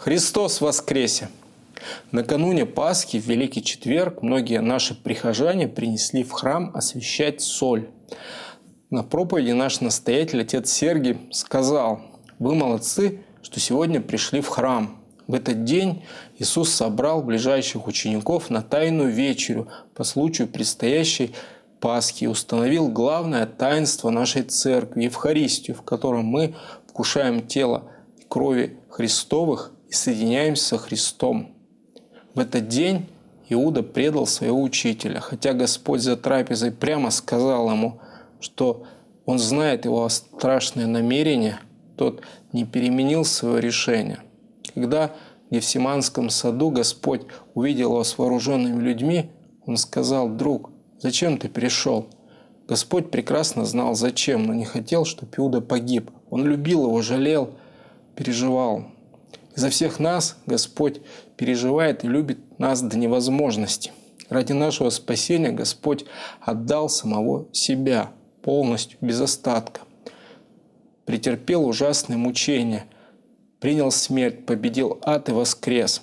Христос воскресе! Накануне Пасхи, в Великий Четверг, многие наши прихожане принесли в храм освящать соль. На проповеди наш настоятель, отец Сергий, сказал, «Вы молодцы, что сегодня пришли в храм. В этот день Иисус собрал ближайших учеников на тайную вечерю по случаю предстоящей Пасхи и установил главное таинство нашей Церкви – Евхаристию, в котором мы вкушаем тело и крови Христовых – и соединяемся со Христом. В этот день Иуда предал своего учителя, хотя Господь за трапезой прямо сказал ему, что он знает его страшное намерение, тот не переменил свое решение. Когда в Гефсиманском саду Господь увидел его с вооруженными людьми, он сказал, «Друг, зачем ты пришел?» Господь прекрасно знал, зачем, но не хотел, чтобы Иуда погиб. Он любил его, жалел, переживал. За всех нас Господь переживает и любит нас до невозможности. Ради нашего спасения Господь отдал самого себя полностью, без остатка. Претерпел ужасные мучения, принял смерть, победил ад и воскрес.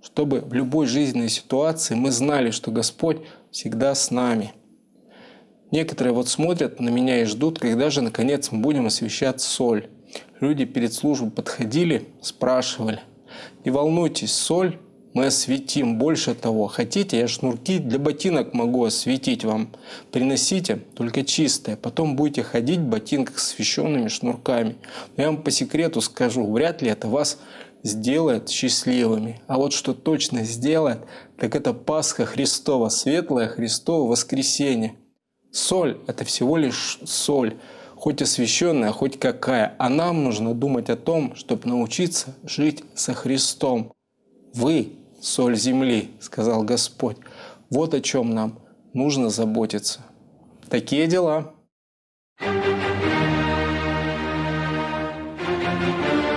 Чтобы в любой жизненной ситуации мы знали, что Господь всегда с нами. Некоторые вот смотрят на меня и ждут, когда же наконец мы будем освещать соль. Люди перед службой подходили, спрашивали. «Не волнуйтесь, соль мы осветим. Больше того, хотите, я шнурки для ботинок могу осветить вам. Приносите, только чистые. Потом будете ходить в ботинках с освещенными шнурками. Но я вам по секрету скажу, вряд ли это вас сделает счастливыми. А вот что точно сделает, так это Пасха Христова, светлое Христово воскресенье. Соль – это всего лишь соль хоть освященная, хоть какая, а нам нужно думать о том, чтобы научиться жить со Христом. «Вы – соль земли», – сказал Господь. Вот о чем нам нужно заботиться. Такие дела. thank you